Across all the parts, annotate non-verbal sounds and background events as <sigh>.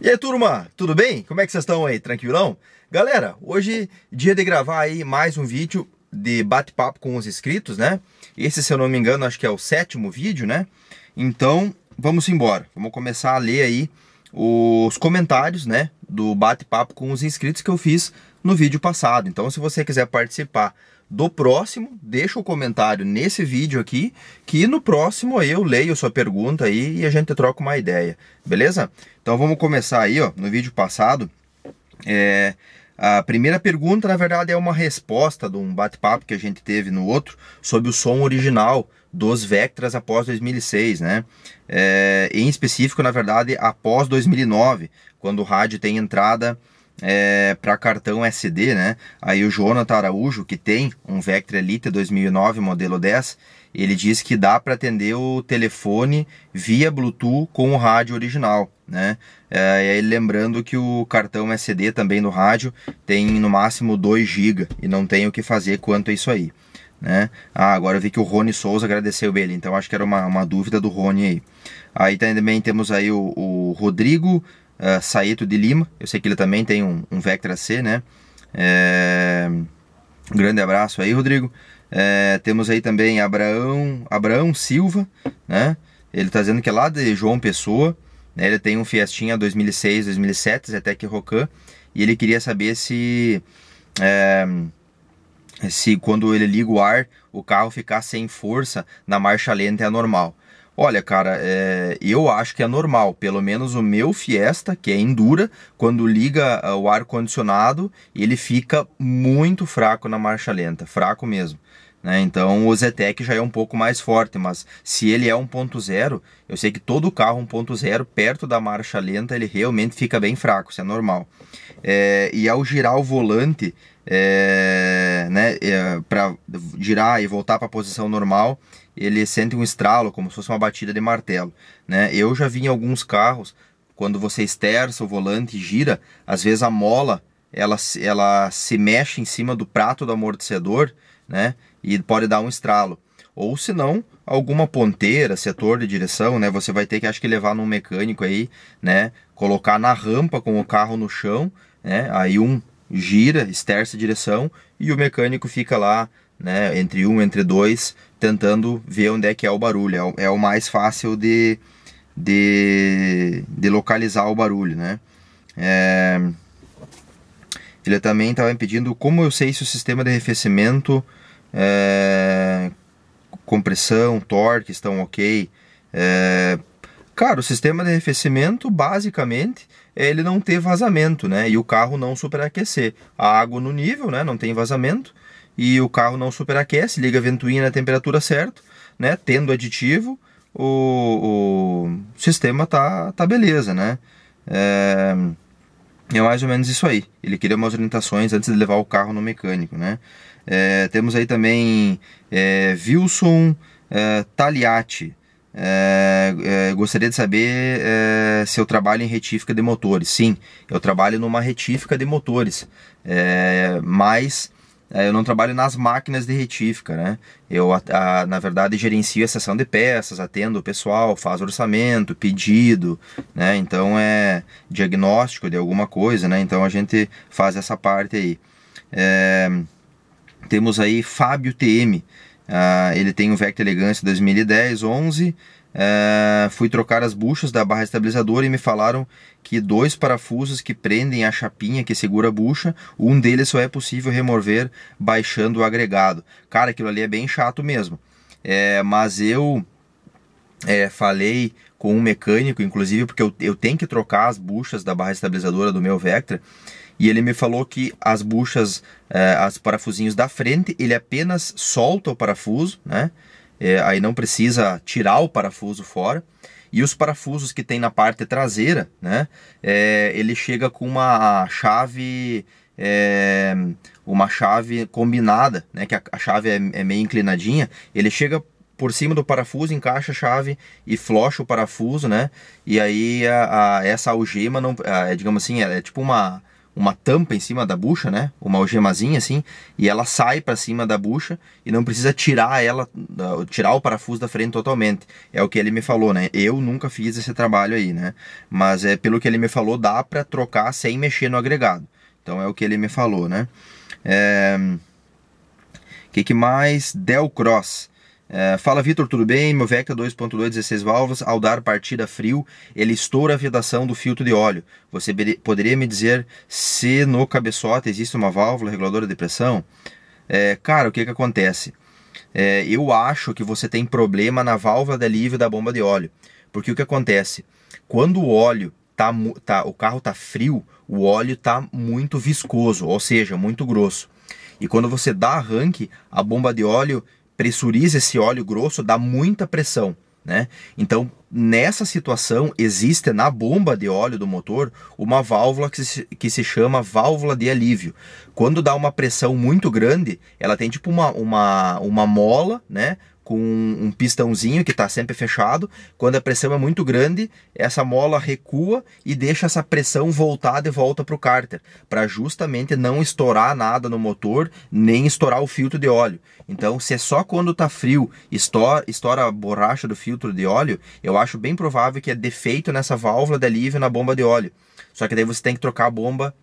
E aí, turma, tudo bem? Como é que vocês estão aí? Tranquilão? Galera, hoje dia de gravar aí mais um vídeo de bate-papo com os inscritos, né? Esse, se eu não me engano, acho que é o sétimo vídeo, né? Então, vamos embora. Vamos começar a ler aí os comentários, né, do bate-papo com os inscritos que eu fiz no vídeo passado. Então, se você quiser participar do próximo, deixa o um comentário nesse vídeo aqui, que no próximo eu leio sua pergunta aí e a gente troca uma ideia, beleza? Então vamos começar aí, ó, no vídeo passado, é, a primeira pergunta, na verdade, é uma resposta de um bate-papo que a gente teve no outro sobre o som original dos Vectras após 2006, né? É, em específico, na verdade, após 2009, quando o rádio tem entrada é, para cartão SD, né? Aí o Jonathan Araújo, que tem um Vectra Elite 2009 modelo 10, ele diz que dá para atender o telefone via Bluetooth com o rádio original, né? É, lembrando que o cartão SD também no rádio tem no máximo 2 GB e não tem o que fazer quanto a isso aí. Né? Ah, agora eu vi que o Rony Souza agradeceu ele, então acho que era uma, uma dúvida do Rony aí. Aí também temos aí o, o Rodrigo uh, Saeto de Lima. Eu sei que ele também tem um, um Vectra C, né? É, um grande abraço aí, Rodrigo. É, temos aí também Abraão, Abraão Silva, né? Ele está dizendo que é lá de João Pessoa. Né? Ele tem um Fiestinha 2006, 2007, até que Rocan. E ele queria saber se... É, se quando ele liga o ar, o carro ficar sem força na marcha lenta é normal. Olha, cara, é, eu acho que é normal. Pelo menos o meu Fiesta, que é Endura, quando liga ah, o ar-condicionado, ele fica muito fraco na marcha lenta. Fraco mesmo. Né? Então o Zetec já é um pouco mais forte, mas se ele é 1.0, eu sei que todo carro 1.0 perto da marcha lenta ele realmente fica bem fraco, isso é normal. É, e ao girar o volante, é, né, é, para girar e voltar para a posição normal, ele sente um estralo, como se fosse uma batida de martelo. Né? Eu já vi em alguns carros, quando você esterça o volante e gira, às vezes a mola ela, ela se mexe em cima do prato do amortecedor né? e pode dar um estralo. Ou se não, alguma ponteira, setor de direção, né? Você vai ter que, acho que, levar num mecânico aí, né? Colocar na rampa com o carro no chão, né? Aí um gira, esterça a direção e o mecânico fica lá, né? Entre um, entre dois, tentando ver onde é que é o barulho. É, é o, mais fácil de, de, de localizar o barulho, né? É... Ele também estava me pedindo como eu sei se o sistema de arrefecimento, é... compressão, torque estão ok. É... Cara, o sistema de arrefecimento, basicamente, é ele não ter vazamento, né? E o carro não superaquecer. A água no nível, né? Não tem vazamento e o carro não superaquece, liga a ventoinha na temperatura certa, né? Tendo aditivo, o, o sistema tá, tá beleza, né? É, é, mais ou menos isso aí. Ele queria umas orientações antes de levar o carro no mecânico, né? É, temos aí também é, Wilson é, Taliati. É, é, gostaria de saber é, se eu trabalho em retífica de motores. Sim, eu trabalho numa retífica de motores, é, mas é, eu não trabalho nas máquinas de retífica, né? Eu, a, a, na verdade, gerencio a seção de peças, atendo o pessoal, faço orçamento, pedido, né? Então é diagnóstico de alguma coisa, né? Então a gente faz essa parte aí. É, temos aí Fábio TM, ah, ele tem um Vectra Elegância 2010, 11 é, fui trocar as buchas da barra estabilizadora e me falaram que dois parafusos que prendem a chapinha que segura a bucha, um deles só é possível remover baixando o agregado. Cara, aquilo ali é bem chato mesmo. É, mas eu é, falei com um mecânico, inclusive, porque eu, eu tenho que trocar as buchas da barra estabilizadora do meu Vectra e ele me falou que as buchas, eh, as parafusinhos da frente, ele apenas solta o parafuso, né? é, aí não precisa tirar o parafuso fora. E os parafusos que tem na parte traseira, né, é, ele chega com uma chave é, uma chave combinada, né, que a, a chave é, é meio inclinadinha, ele chega por cima do parafuso, encaixa a chave e flocha o parafuso, né? E aí a, a, essa algema, não, a, é, digamos assim, é, é tipo uma, uma tampa em cima da bucha, né? Uma algemazinha assim, e ela sai para cima da bucha e não precisa tirar ela, tirar o parafuso da frente totalmente. É o que ele me falou, né? Eu nunca fiz esse trabalho aí, né? Mas é pelo que ele me falou, dá para trocar sem mexer no agregado. Então é o que ele me falou, né? É... O que, que mais? Del Cross. É, fala Vitor, tudo bem? Meu Vecta 2.2 16 válvulas, ao dar partida frio, ele estoura a vedação do filtro de óleo. Você poderia me dizer se no cabeçote existe uma válvula reguladora de pressão? É, cara, o que, que acontece? É, eu acho que você tem problema na válvula de alívio da bomba de óleo. Porque o que acontece? Quando o óleo tá, tá o carro tá frio, o óleo tá muito viscoso, ou seja, muito grosso. E quando você dá arranque, a bomba de óleo pressuriza esse óleo grosso, dá muita pressão. Né? Então, nessa situação, existe na bomba de óleo do motor uma válvula que se, que se chama válvula de alívio. Quando dá uma pressão muito grande, ela tem tipo uma, uma, uma mola, né? com um pistãozinho que está sempre fechado. Quando a pressão é muito grande, essa mola recua e deixa essa pressão voltar de volta para o cárter, para justamente não estourar nada no motor, nem estourar o filtro de óleo. Então, se é só quando está frio estoura, estoura a borracha do filtro de óleo, eu acho bem provável que é defeito nessa válvula de alívio na bomba de óleo. Só que daí você tem que trocar a bomba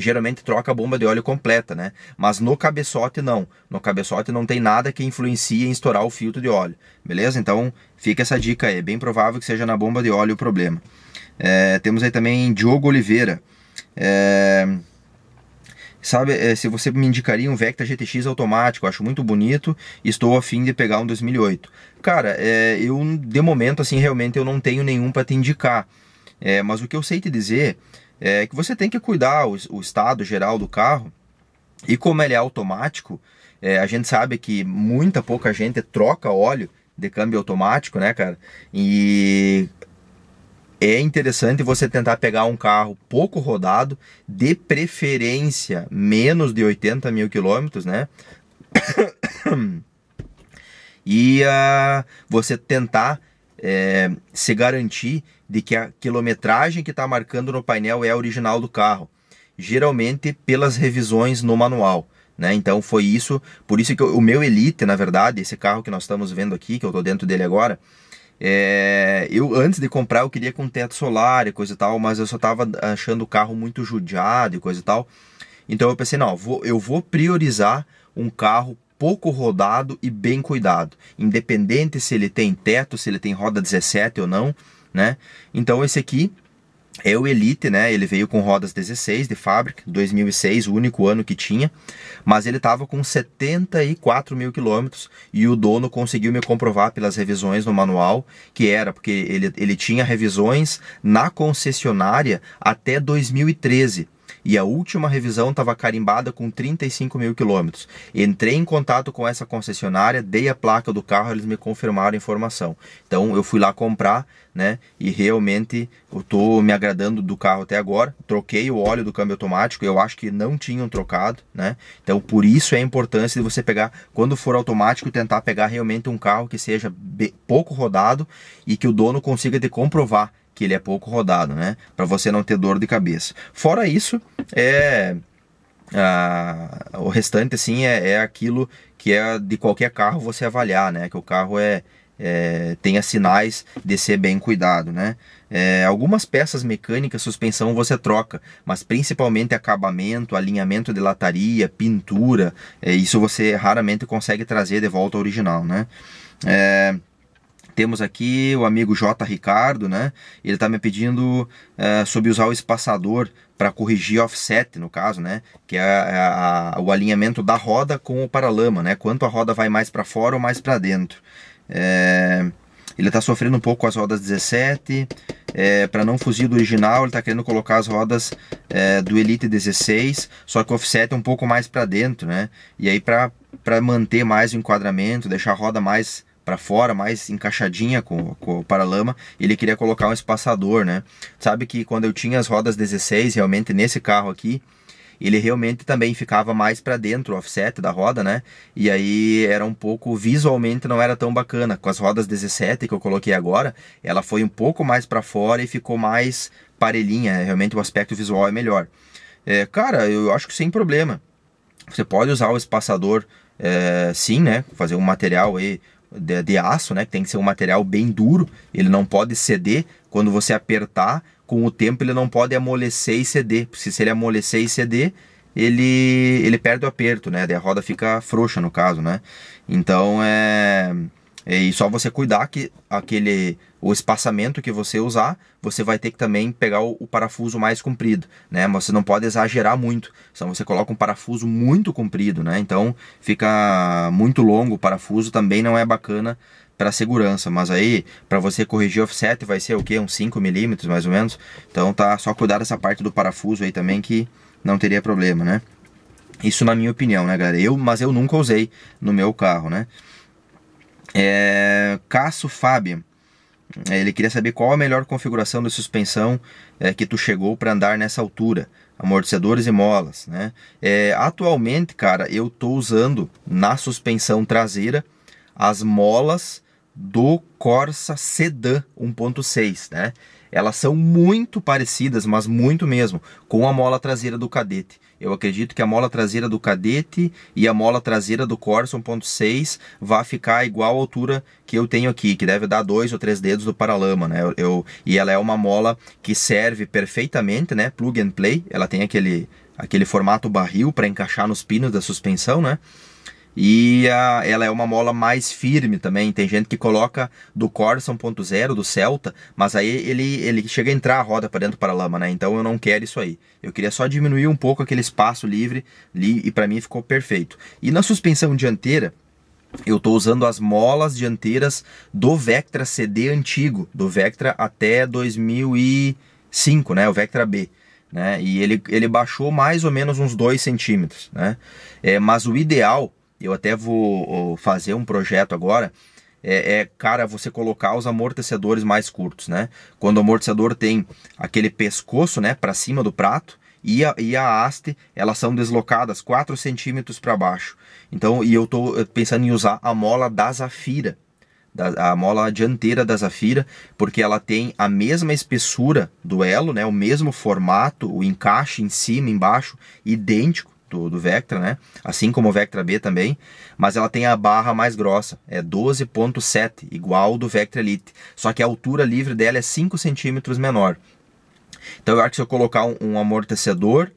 geralmente troca a bomba de óleo completa, né? Mas no cabeçote não. No cabeçote não tem nada que influencie em estourar o filtro de óleo, beleza? Então fica essa dica aí. É bem provável que seja na bomba de óleo o problema. É, temos aí também Diogo Oliveira. É, sabe, é, se você me indicaria um Vecta GTX automático, acho muito bonito, estou a fim de pegar um 2008. Cara, é, eu de momento assim realmente eu não tenho nenhum para te indicar. É, mas o que eu sei te dizer é que você tem que cuidar o, o estado geral do carro e como ele é automático, é, a gente sabe que muita pouca gente troca óleo de câmbio automático, né, cara? E é interessante você tentar pegar um carro pouco rodado, de preferência menos de 80 mil quilômetros, né? <coughs> e uh, você tentar é, se garantir de que a quilometragem que está marcando no painel é a original do carro, geralmente pelas revisões no manual. Né? Então foi isso, por isso que o meu Elite, na verdade, esse carro que nós estamos vendo aqui, que eu estou dentro dele agora, é, eu antes de comprar eu queria com teto solar e coisa e tal, mas eu só estava achando o carro muito judiado e coisa e tal. Então eu pensei, não, eu vou priorizar um carro pouco rodado e bem cuidado, independente se ele tem teto, se ele tem roda 17 ou não, né? Então esse aqui é o Elite, né? Ele veio com rodas 16 de fábrica, 2006, o único ano que tinha, mas ele estava com 74 mil quilômetros e o dono conseguiu me comprovar pelas revisões no manual que era, porque ele, ele tinha revisões na concessionária até 2013 e a última revisão estava carimbada com 35 mil quilômetros. Entrei em contato com essa concessionária, dei a placa do carro, eles me confirmaram a informação. Então eu fui lá comprar, né? E realmente eu tô me agradando do carro até agora. Troquei o óleo do câmbio automático, eu acho que não tinham trocado, né? Então por isso é a importância de você pegar, quando for automático, tentar pegar realmente um carro que seja pouco rodado e que o dono consiga te comprovar que ele é pouco rodado, né? Para você não ter dor de cabeça. Fora isso, é a, o restante assim é, é aquilo que é de qualquer carro você avaliar, né? Que o carro é, é, tenha sinais de ser bem cuidado, né? É, algumas peças mecânicas, suspensão você troca, mas principalmente acabamento, alinhamento de lataria, pintura, é, isso você raramente consegue trazer de volta ao original, né? É, temos aqui o amigo J. Ricardo, né? Ele está me pedindo é, sobre usar o espaçador para corrigir offset, no caso, né? Que é a, é a, o alinhamento da roda com o paralama, né? Quanto a roda vai mais para fora ou mais para dentro. É... Ele está sofrendo um pouco com as rodas 17. É, para não fugir do original, ele está querendo colocar as rodas é, do Elite 16, só que o offset é um pouco mais para dentro, né? E aí para manter mais o enquadramento, deixar a roda mais para fora, mais encaixadinha com, com o paralama, ele queria colocar um espaçador, né? Sabe que quando eu tinha as rodas 16, realmente nesse carro aqui, ele realmente também ficava mais para dentro, o offset da roda, né? E aí era um pouco visualmente não era tão bacana. Com as rodas 17 que eu coloquei agora, ela foi um pouco mais para fora e ficou mais parelhinha, né? realmente o aspecto visual é melhor. É, cara, eu acho que sem problema. Você pode usar o espaçador é, sim, né? Fazer um material aí, de, de aço, né? Que tem que ser um material bem duro, ele não pode ceder. Quando você apertar, com o tempo ele não pode amolecer e ceder, porque se ele amolecer e ceder, ele, ele perde o aperto, né? Daí a roda fica frouxa no caso, né? Então é. é e só você cuidar que aquele o espaçamento que você usar, você vai ter que também pegar o, o, parafuso mais comprido, né? Mas você não pode exagerar muito, senão você coloca um parafuso muito comprido, né? Então fica muito longo o parafuso, também não é bacana para segurança, mas aí para você corrigir offset vai ser o que? Uns 5 milímetros mais ou menos, então tá só cuidar dessa parte do parafuso aí também que não teria problema, né? Isso na minha opinião, né galera? Eu, mas eu nunca usei no meu carro, né? É... Caço Fábio é, ele queria saber qual a melhor configuração de suspensão é, que tu chegou para andar nessa altura, amortecedores e molas, né? É, atualmente, cara, eu tô usando na suspensão traseira as molas do Corsa Sedan 1.6, né? elas são muito parecidas, mas muito mesmo, com a mola traseira do Cadete. Eu acredito que a mola traseira do Cadete e a mola traseira do Corsa 1.6 vai ficar igual à altura que eu tenho aqui, que deve dar dois ou três dedos do paralama, né? Eu, eu e ela é uma mola que serve perfeitamente, né? Plug and play. Ela tem aquele aquele formato barril para encaixar nos pinos da suspensão, né? e a, ela é uma mola mais firme também. Tem gente que coloca do Corsa 1.0, do Celta, mas aí ele, ele chega a entrar a roda para dentro para a lama, né? Então eu não quero isso aí. Eu queria só diminuir um pouco aquele espaço livre e para mim ficou perfeito. E na suspensão dianteira, eu estou usando as molas dianteiras do Vectra CD antigo, do Vectra até 2005, né? O Vectra B. Né? E ele, ele baixou mais ou menos uns 2 centímetros. Né? É, mas o ideal eu até vou fazer um projeto agora. É, é, cara, você colocar os amortecedores mais curtos, né? Quando o amortecedor tem aquele pescoço, né, para cima do prato e a, e a haste, elas são deslocadas 4 centímetros para baixo. Então, e eu tô pensando em usar a mola da Zafira, da, a mola dianteira da Zafira, porque ela tem a mesma espessura do elo, né, o mesmo formato, o encaixe em cima, embaixo, idêntico do, do, Vectra, né? Assim como o Vectra B também, mas ela tem a barra mais grossa, é 12.7, igual ao do Vectra Elite, só que a altura livre dela é 5 centímetros menor. Então eu acho que se eu colocar um, um amortecedor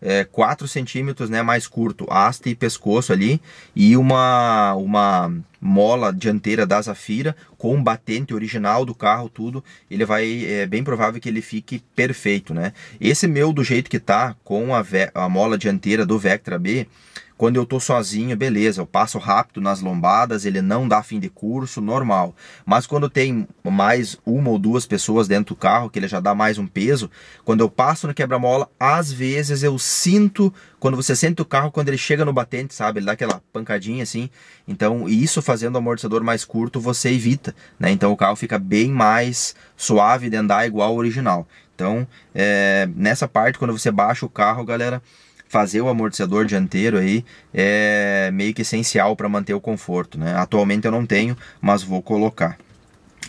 é, 4 centímetros né, mais curto, haste e pescoço ali, e uma, uma mola dianteira da Zafira com batente original do carro, tudo, ele vai, é bem provável que ele fique perfeito, né? Esse meu, do jeito que tá, com a, a mola dianteira do Vectra B, quando eu tô sozinho, beleza, eu passo rápido nas lombadas, ele não dá fim de curso, normal. Mas quando tem mais uma ou duas pessoas dentro do carro, que ele já dá mais um peso, quando eu passo no quebra-mola, às vezes eu sinto, quando você sente o carro, quando ele chega no batente, sabe? Ele dá aquela pancadinha assim. Então, isso fazendo o amortecedor mais curto, você evita, né? Então o carro fica bem mais suave de andar igual ao original. Então, é, nessa parte, quando você baixa o carro, galera, fazer o amortecedor dianteiro aí é meio que essencial para manter o conforto, né? Atualmente eu não tenho, mas vou colocar.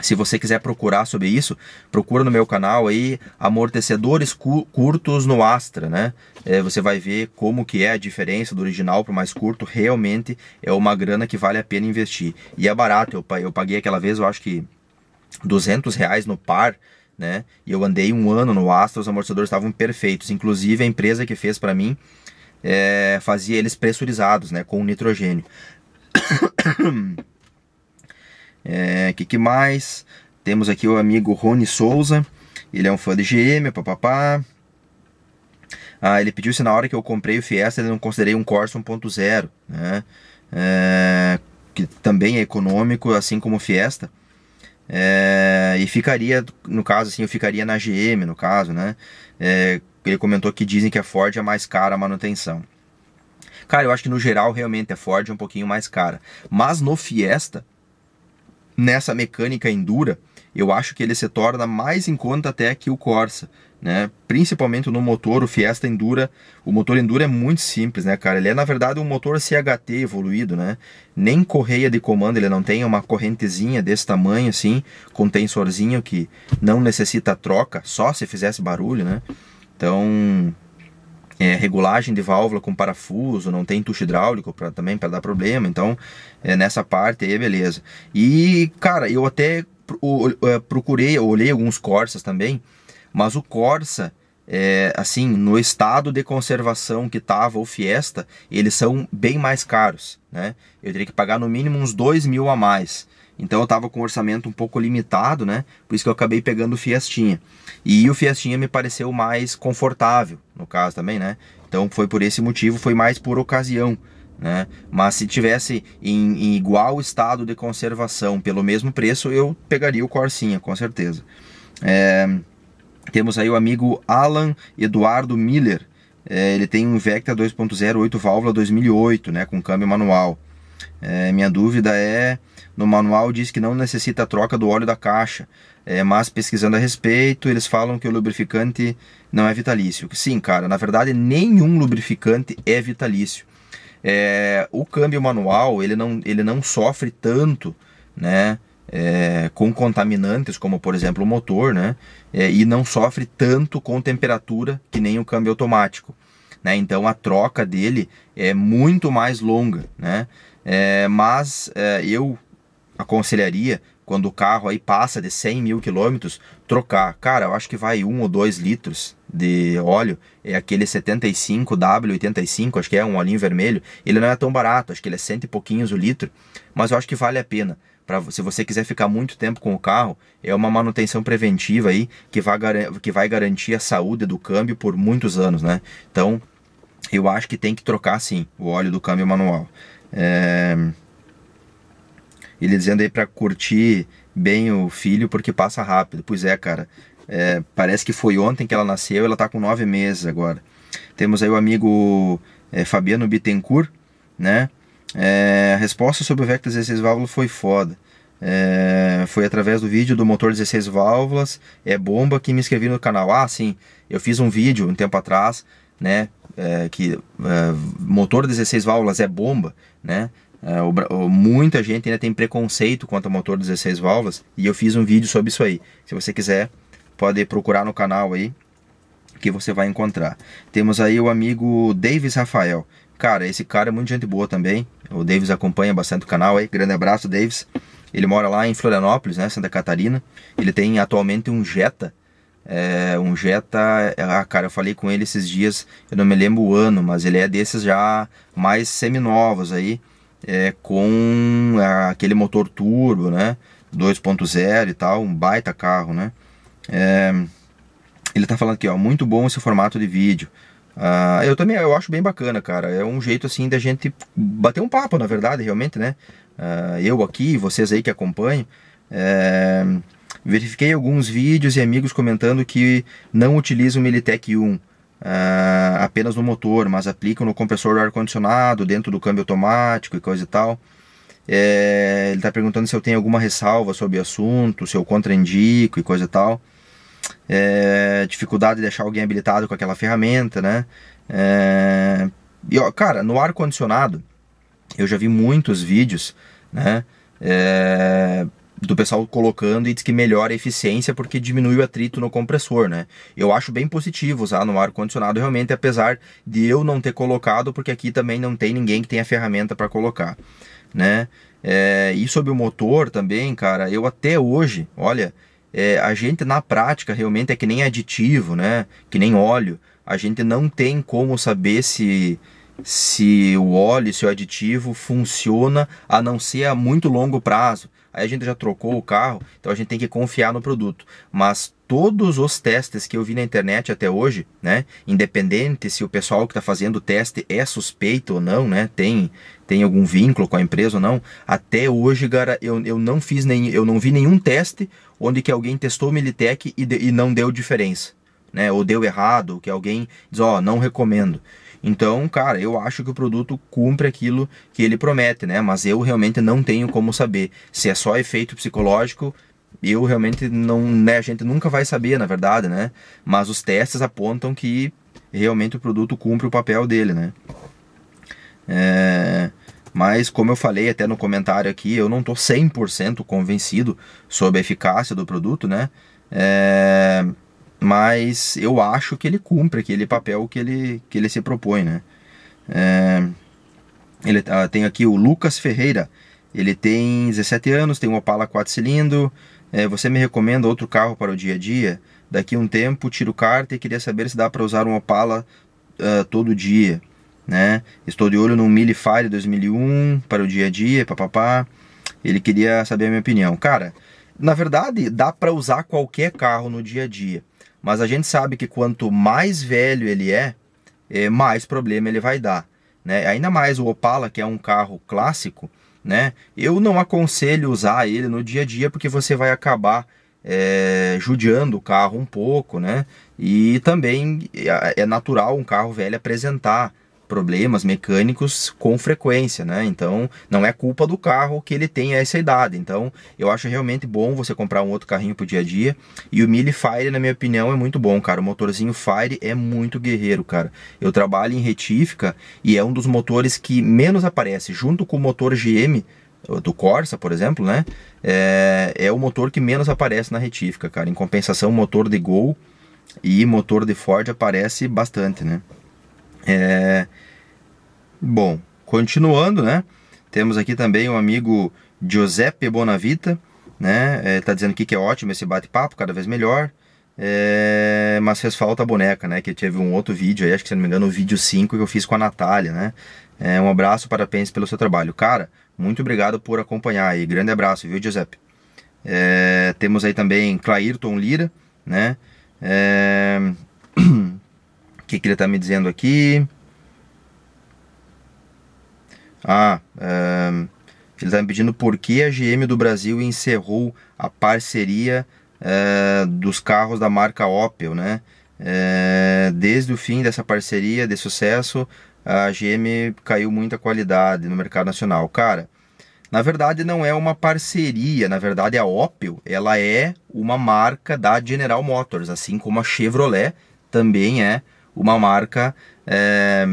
Se você quiser procurar sobre isso, procura no meu canal aí amortecedores curtos no Astra, né? É, você vai ver como que é a diferença do original para o mais curto. Realmente é uma grana que vale a pena investir. E é barato, eu, eu paguei aquela vez, eu acho que 200 reais no par né? E eu andei um ano no Astra, os amortecedores estavam perfeitos. Inclusive a empresa que fez para mim é, fazia eles pressurizados, né? Com nitrogênio. <coughs> é, que que mais? Temos aqui o amigo Rony Souza. Ele é um fã de GM, papapá. Ah, ele pediu se na hora que eu comprei o Fiesta ele não considerei um Corsa 1.0, né? É, que também é econômico, assim como o Fiesta. É, e ficaria, no caso, assim, eu ficaria na GM, no caso, né? É, ele comentou que dizem que a Ford é mais cara a manutenção. Cara, eu acho que no geral realmente a Ford é um pouquinho mais cara. Mas no Fiesta, nessa mecânica Endura, eu acho que ele se torna mais em conta até que o Corsa né? Principalmente no motor, o Fiesta Endura, o motor Endura é muito simples, né, cara? Ele é na verdade um motor CHT evoluído, né? Nem correia de comando ele não tem, é uma correntezinha desse tamanho assim, com tensorzinho que não necessita troca, só se fizesse barulho, né? Então, é, regulagem de válvula com parafuso, não tem tucho hidráulico pra, também para dar problema. Então, é, nessa parte aí, beleza. E, cara, eu até é, procurei, olhei alguns Corsas também mas o Corsa, é, assim, no estado de conservação que estava o Fiesta, eles são bem mais caros, né? Eu teria que pagar no mínimo uns 2 mil a mais. Então eu estava com um orçamento um pouco limitado, né? Por isso que eu acabei pegando o Fiestinha. E o Fiestinha me pareceu mais confortável, no caso também, né? Então foi por esse motivo, foi mais por ocasião, né? Mas se tivesse em, em igual estado de conservação, pelo mesmo preço, eu pegaria o Corsinha, com certeza. É... Temos aí o amigo Alan Eduardo Miller. É, ele tem um Vecta 2.08 válvula 2008, né, com câmbio manual. É, minha dúvida é, no manual diz que não necessita troca do óleo da caixa, é, mas pesquisando a respeito, eles falam que o lubrificante não é vitalício. Sim, cara, na verdade nenhum lubrificante é vitalício. É, o câmbio manual ele não, ele não sofre tanto, né? é, com contaminantes, como por exemplo o motor, né? É, e não sofre tanto com temperatura que nem o câmbio automático. Né? Então a troca dele é muito mais longa. Né? É, mas é, eu aconselharia quando o carro aí passa de 100 mil quilômetros, trocar. Cara, eu acho que vai um ou dois litros de óleo. É aquele 75W85, acho que é um olhinho vermelho. Ele não é tão barato, acho que ele é cento e pouquinhos o litro. Mas eu acho que vale a pena se você quiser ficar muito tempo com o carro, é uma manutenção preventiva aí que vai, que vai garantir a saúde do câmbio por muitos anos, né? Então, eu acho que tem que trocar sim o óleo do câmbio manual. É... Ele dizendo aí para curtir bem o filho porque passa rápido. Pois é, cara. É, parece que foi ontem que ela nasceu, ela está com nove meses agora. Temos aí o amigo é, Fabiano Bittencourt, né? É, a resposta sobre o Vectra 16 válvulas foi foda. É, foi através do vídeo do motor 16 válvulas, é bomba, que me inscrevi no canal. Ah, sim, eu fiz um vídeo um tempo atrás, né? É, que é, motor 16 válvulas é bomba, né? É, o, muita gente ainda tem preconceito quanto ao motor 16 válvulas e eu fiz um vídeo sobre isso aí. Se você quiser, pode procurar no canal aí que você vai encontrar. Temos aí o amigo Davis Rafael. Cara, esse cara é muito gente boa também. O Davis acompanha bastante o canal aí. Grande abraço, Davis. Ele mora lá em Florianópolis, né, Santa Catarina. Ele tem atualmente um Jetta. É, um Jetta, é, ah, cara, eu falei com ele esses dias, eu não me lembro o ano, mas ele é desses já mais seminovos aí, é, com é, aquele motor turbo, né, 2.0 e tal, um baita carro, né. É, ele tá falando aqui, ó, muito bom esse formato de vídeo. Ah, eu também eu acho bem bacana, cara. É um jeito assim da gente bater um papo, na verdade, realmente, né? Ah, eu aqui, vocês aí que acompanham. É... Verifiquei alguns vídeos e amigos comentando que não utilizam o Militec 1 ah, apenas no motor, mas aplicam no compressor do ar-condicionado, dentro do câmbio automático e coisa e tal. É, ele está perguntando se eu tenho alguma ressalva sobre o assunto, se eu contraindico e coisa e tal é, dificuldade de deixar alguém habilitado com aquela ferramenta, né? É, e, ó, cara, no ar-condicionado, eu já vi muitos vídeos, né? É, do pessoal colocando e diz que melhora a eficiência porque diminui o atrito no compressor, né? Eu acho bem positivo usar no ar-condicionado realmente, apesar de eu não ter colocado, porque aqui também não tem ninguém que tenha ferramenta para colocar, né? É, e sobre o motor também, cara, eu até hoje, olha, é, a gente na prática realmente é que nem aditivo, né? Que nem óleo. A gente não tem como saber se se o óleo, se o aditivo funciona a não ser a muito longo prazo. Aí a gente já trocou o carro, então a gente tem que confiar no produto. Mas todos os testes que eu vi na internet até hoje, né? Independente se o pessoal que está fazendo o teste é suspeito ou não, né? Tem, tem algum vínculo com a empresa ou não. Até hoje, cara, eu, eu não fiz nem, eu não vi nenhum teste onde que alguém testou o Militech e, de, e não deu diferença, né? Ou deu errado, que alguém diz, ó, oh, não recomendo. Então, cara, eu acho que o produto cumpre aquilo que ele promete, né? Mas eu realmente não tenho como saber se é só efeito psicológico eu realmente não, né, a gente nunca vai saber, na verdade, né? Mas os testes apontam que realmente o produto cumpre o papel dele, né? É, mas como eu falei até no comentário aqui, eu não tô 100% convencido sobre a eficácia do produto, né? É, mas eu acho que ele cumpre aquele papel que ele, que ele se propõe, né? É, ele ah, tem aqui o Lucas Ferreira, ele tem 17 anos, tem um Opala 4 cilindro, é, você me recomenda outro carro para o dia a dia? Daqui um tempo tiro carta e queria saber se dá para usar um Opala uh, todo dia. Né? Estou de olho no Millifire 2001 para o dia a dia, papapá. Ele queria saber a minha opinião. Cara, na verdade, dá para usar qualquer carro no dia a dia, mas a gente sabe que quanto mais velho ele é, é mais problema ele vai dar, né? Ainda mais o Opala, que é um carro clássico, né? Eu não aconselho usar ele no dia a dia porque você vai acabar é, judiando o carro um pouco, né? E também é, é natural um carro velho apresentar problemas mecânicos com frequência, né? Então, não é culpa do carro que ele tenha essa idade. Então, eu acho realmente bom você comprar um outro carrinho pro dia a dia. E o Mille Fire, na minha opinião, é muito bom, cara. O motorzinho Fire é muito guerreiro, cara. Eu trabalho em retífica e é um dos motores que menos aparece, junto com o motor GM do Corsa, por exemplo, né? É, é o motor que menos aparece na retífica, cara. Em compensação, motor de Gol e motor de Ford aparece bastante, né? É... Bom, continuando, né? Temos aqui também o um amigo Giuseppe Bonavita, né? Ele é, tá dizendo aqui que é ótimo esse bate-papo, cada vez melhor. É, mas fez falta a boneca, né? Que teve um outro vídeo aí, acho que se não me engano, o vídeo 5 que eu fiz com a Natália, né? É, um abraço, parabéns pelo seu trabalho. Cara, muito obrigado por acompanhar aí. Grande abraço, viu, Giuseppe? É, temos aí também Clairton Lira, né? É, que, que ele está me dizendo aqui? Ah, um, ele está me pedindo por que a GM do Brasil encerrou a parceria dos carros da marca Opel, né? Eh, desde o fim dessa parceria de sucesso, a GM caiu muita qualidade no mercado nacional. Cara, na verdade não é uma parceria, na verdade a Opel, ela é uma marca da General Motors, assim como a Chevrolet também é uma marca é,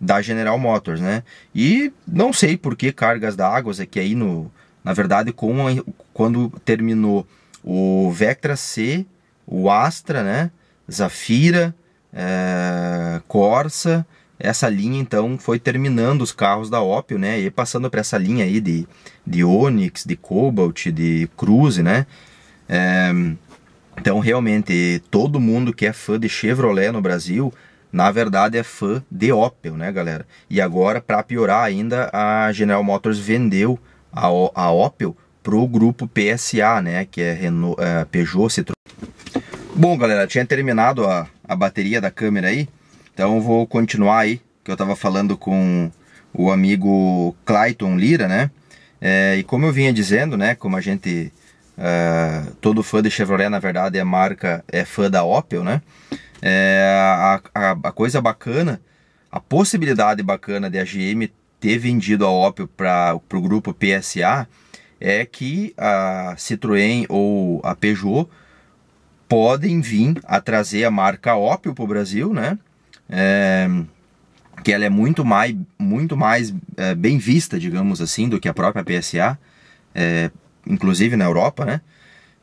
da General Motors, né? E não sei por que cargas d'água, é que aí no, na verdade, com a, quando terminou o Vectra C, o Astra, né? Zafira, é, Corsa, essa linha então foi terminando os carros da Opel, né? E passando para essa linha aí de, de Onix, de Cobalt, de Cruze, né? É, então, realmente, todo mundo que é fã de Chevrolet no Brasil, na verdade é fã de Opel, né, galera? E agora, para piorar ainda, a General Motors vendeu a, o a Opel grupo PSA, né, que é Renault, é, Peugeot, Citroën. Bom, galera, tinha terminado a, a bateria da câmera aí, então vou continuar aí, que eu estava falando com o amigo Clayton Lira, né? É, e como eu vinha dizendo, né, como a gente é, todo fã de Chevrolet, na verdade, é marca, é fã da Opel, né? É, a, a, a, coisa bacana, a possibilidade bacana de a GM ter vendido a Opel para o grupo PSA é que a Citroën ou a Peugeot podem vir a trazer a marca Opel para o Brasil, né? É, que ela é muito mais, muito mais é, bem vista, digamos assim, do que a própria PSA. É, inclusive na Europa, né?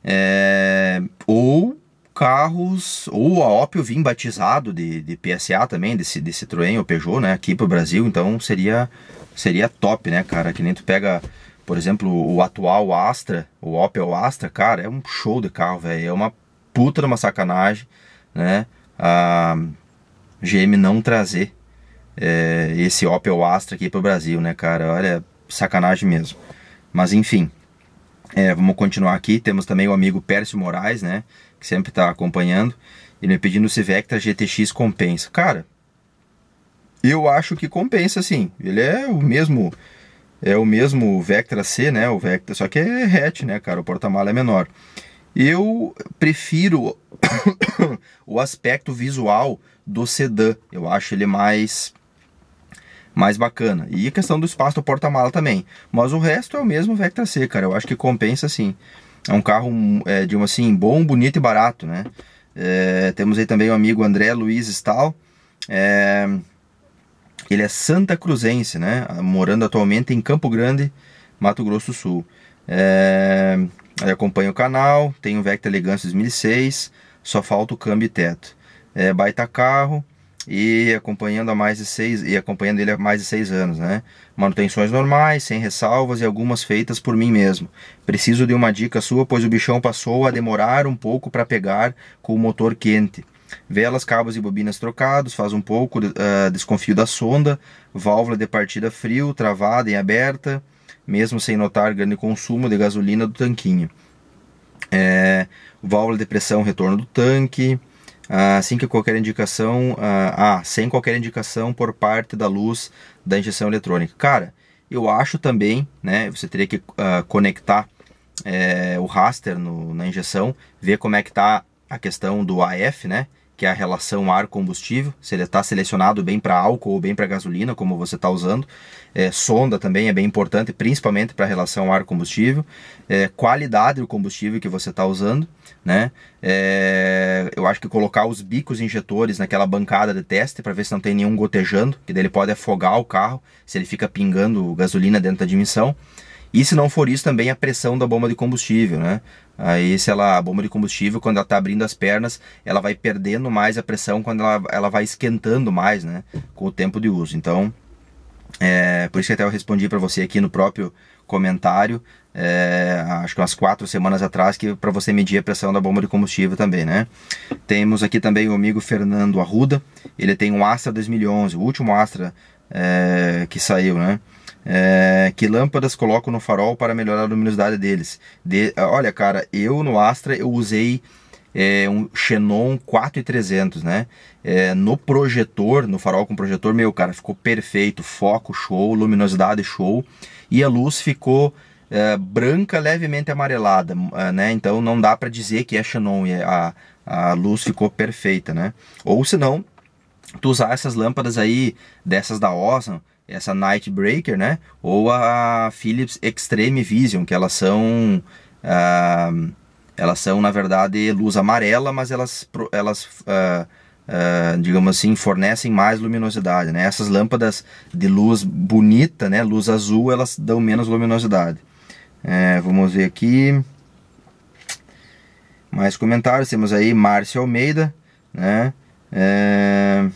É, ou carros, ou a Opel vim batizado de, de PSA também, desse, de Citroën ou Peugeot, né? Aqui pro Brasil, então seria, seria top, né, cara? Que nem tu pega, por exemplo, o atual Astra, o Opel Astra, cara, é um show de carro, velho. É uma puta de uma sacanagem, né? A GM não trazer é, esse Opel Astra aqui pro Brasil, né, cara? Olha, sacanagem mesmo. Mas enfim, é, vamos continuar aqui. Temos também o amigo Pércio Moraes, né? Que sempre está acompanhando. Ele me pedindo se Vectra GTX compensa. Cara, eu acho que compensa sim. Ele é o mesmo. É o mesmo Vectra C, né? O Vectra, só que é hatch, né, cara? O porta-mala é menor. Eu prefiro <coughs> o aspecto visual do sedã. Eu acho ele mais mais bacana. E a questão do espaço do porta-mala também. Mas o resto é o mesmo Vectra C, cara. Eu acho que compensa sim. É um carro, é, de um assim, bom, bonito e barato, né? É, temos aí também o amigo André Luiz Stal. É, ele é Santa Cruzense, né? Morando atualmente em Campo Grande, Mato Grosso do Sul. É, ele acompanha o canal, tem o Vectra elegância 2006, só falta o câmbio e teto. É, baita carro, e acompanhando há mais de seis e acompanhando ele há mais de seis anos, né? Manutenções normais, sem ressalvas e algumas feitas por mim mesmo. Preciso de uma dica sua, pois o bichão passou a demorar um pouco para pegar com o motor quente. Velas, cabos e bobinas trocados, faz um pouco, uh, desconfio da sonda, válvula de partida frio, travada e aberta, mesmo sem notar grande consumo de gasolina do tanquinho. É, válvula de pressão, retorno do tanque, assim que qualquer indicação, ah, ah, sem qualquer indicação por parte da luz da injeção eletrônica. Cara, eu acho também, né, você teria que ah, conectar é, o raster no, na injeção, ver como é que tá a questão do AF, né, que é a relação ar-combustível, se ele está selecionado bem para álcool ou bem para gasolina, como você está usando. É, sonda também é bem importante, principalmente para a relação ar-combustível. É, qualidade do combustível que você está usando, né? É, eu acho que colocar os bicos injetores naquela bancada de teste para ver se não tem nenhum gotejando, que daí ele pode afogar o carro se ele fica pingando gasolina dentro da admissão. E se não for isso, também a pressão da bomba de combustível, né? Aí, se ela a bomba de combustível, quando ela está abrindo as pernas, ela vai perdendo mais a pressão quando ela, ela vai esquentando mais, né? Com o tempo de uso. Então, é, por isso que até eu respondi para você aqui no próprio comentário, é, acho que umas quatro semanas atrás, que para você medir a pressão da bomba de combustível também, né? Temos aqui também o amigo Fernando Arruda, ele tem um Astra 2011, o último Astra é, que saiu, né? É, que lâmpadas coloco no farol para melhorar a luminosidade deles? De, olha, cara, eu no Astra eu usei é, um Xenon 4300, né? É, no projetor, no farol com projetor, meu, cara, ficou perfeito. Foco show, luminosidade show. E a luz ficou é, branca, levemente amarelada, é, né? Então não dá para dizer que é Xenon. É, a, a luz ficou perfeita, né? Ou se não, tu usar essas lâmpadas aí, dessas da Osram, awesome, essa Nightbreaker, né? Ou a Philips Extreme Vision, que elas são uh, elas são na verdade luz amarela, mas elas elas uh, Uh, digamos assim, fornecem mais luminosidade. Né? Essas lâmpadas de luz bonita, né? luz azul, elas dão menos luminosidade. É, vamos ver aqui. Mais comentários. Temos aí Márcio Almeida. Né? É...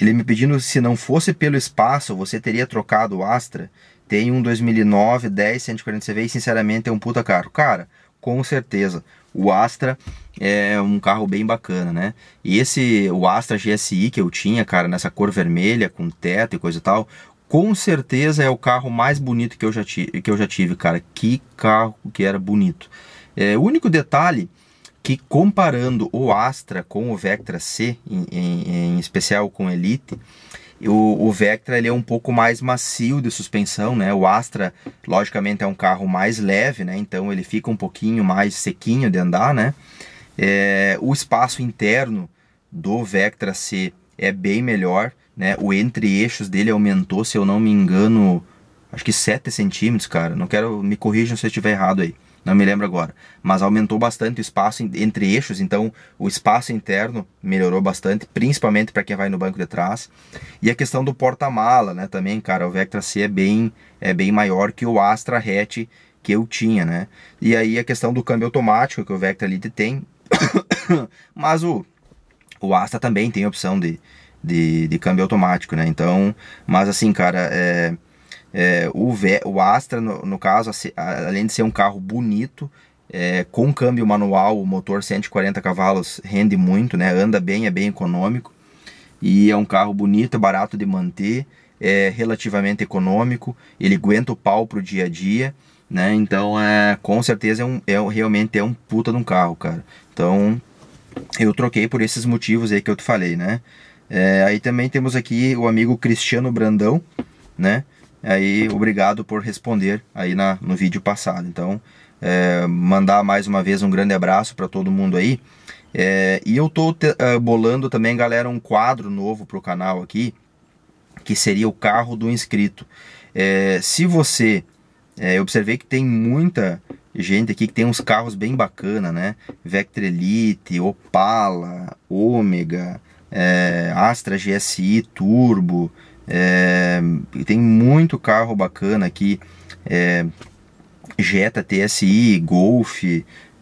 Ele me pedindo se não fosse pelo espaço, você teria trocado o Astra? Tem um 2009, 10, 140 CV e sinceramente é um puta carro. Cara, com certeza. O Astra é um carro bem bacana, né? E esse, o Astra GSI que eu tinha, cara, nessa cor vermelha, com teto e coisa e tal, com certeza é o carro mais bonito que eu já, ti, que eu já tive, cara. Que carro que era bonito. É, o único detalhe que comparando o Astra com o Vectra C, em, em, em especial com Elite, o, o, Vectra ele é um pouco mais macio de suspensão, né? O Astra, logicamente, é um carro mais leve, né? Então ele fica um pouquinho mais sequinho de andar, né? É, o espaço interno do Vectra C é bem melhor, né? O entre-eixos dele aumentou, se eu não me engano, acho que 7 centímetros, cara. Não quero, me corrijam se eu estiver errado aí não me lembro agora, mas aumentou bastante o espaço entre eixos, então o espaço interno melhorou bastante, principalmente para quem vai no banco de trás. E a questão do porta-mala, né, também, cara, o Vectra C é bem é bem maior que o Astra Hatch que eu tinha, né? E aí a questão do câmbio automático que o Vectra Lite tem, <coughs> mas o o Astra também tem opção de de, de câmbio automático, né? Então, mas assim, cara, é, é, o, o Astra, no, no caso, além de ser um carro bonito, é, com câmbio manual, o motor 140 cavalos rende muito, né? anda bem, é bem econômico. E é um carro bonito, é barato de manter, é relativamente econômico, ele aguenta o pau pro dia a dia. Né? Então, é, com certeza, é, um, é realmente é um puta de um carro, cara. Então, eu troquei por esses motivos aí que eu te falei, né? É, aí também temos aqui o amigo Cristiano Brandão, né? Aí, obrigado por responder aí na, no vídeo passado. Então, é, mandar mais uma vez um grande abraço para todo mundo aí. É, e eu estou uh, é, bolando também, galera, um quadro novo para o canal aqui, que seria o carro do inscrito. É, se você, é, eu observei que tem muita gente aqui que tem uns carros bem bacana, né? Vectra Elite, Opala, Ômega, é, Astra GSI Turbo, é, tem muito carro bacana aqui, é, Jetta TSI, Golf,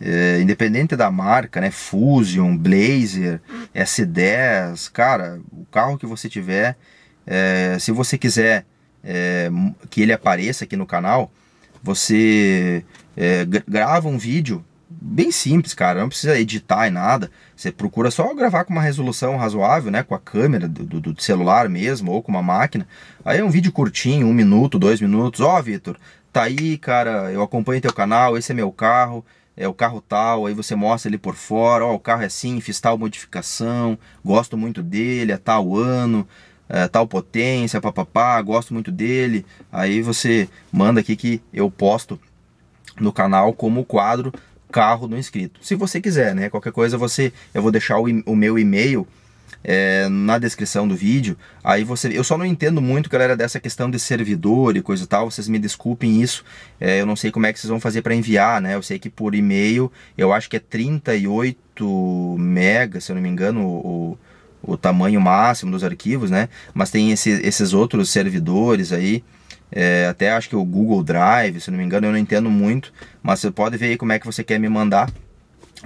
é, independente da marca, né? Fusion, Blazer, S10, cara, o carro que você tiver, é, se você quiser é, que ele apareça aqui no canal, você é, grava um vídeo bem simples, cara. Não precisa editar e nada. Você procura só gravar com uma resolução razoável, né? Com a câmera do, do, celular mesmo ou com uma máquina. Aí é um vídeo curtinho, um minuto, dois minutos. Ó, oh, Vitor, tá aí, cara. Eu acompanho teu canal. Esse é meu carro. É o carro tal. Aí você mostra ele por fora. Ó, oh, o carro é assim, fiz tal modificação. Gosto muito dele. É tal ano. É, tal potência, papapá, gosto muito dele. Aí você manda aqui que eu posto no canal como quadro carro do inscrito. Se você quiser, né? Qualquer coisa você, eu vou deixar o, o meu e-mail é, na descrição do vídeo. Aí você, eu só não entendo muito, galera, dessa questão de servidor e coisa e tal. Vocês me desculpem isso. É, eu não sei como é que vocês vão fazer para enviar, né? Eu sei que por e-mail, eu acho que é 38 mega, se eu não me engano, o, o tamanho máximo dos arquivos, né? Mas tem esse, esses outros servidores aí. É, até acho que o Google Drive, se não me engano, eu não entendo muito, mas você pode ver aí como é que você quer me mandar.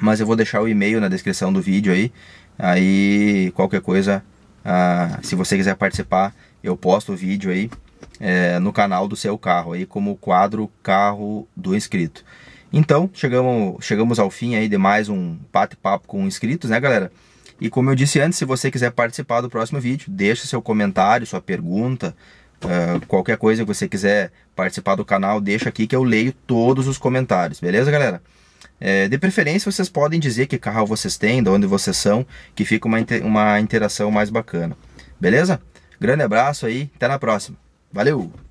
Mas eu vou deixar o e-mail na descrição do vídeo aí. Aí qualquer coisa, ah, se você quiser participar, eu posto o vídeo aí é, no canal do seu carro aí como quadro carro do inscrito. Então chegamos chegamos ao fim aí de mais um bate-papo com inscritos, né, galera? E como eu disse antes, se você quiser participar do próximo vídeo, deixa seu comentário, sua pergunta, ah, qualquer coisa que você quiser participar do canal, deixa aqui que eu leio todos os comentários, beleza, galera? É, de preferência, vocês podem dizer que carro vocês têm, de onde vocês são, que fica uma, inter uma interação mais bacana. Beleza? Grande abraço aí, até na próxima. Valeu!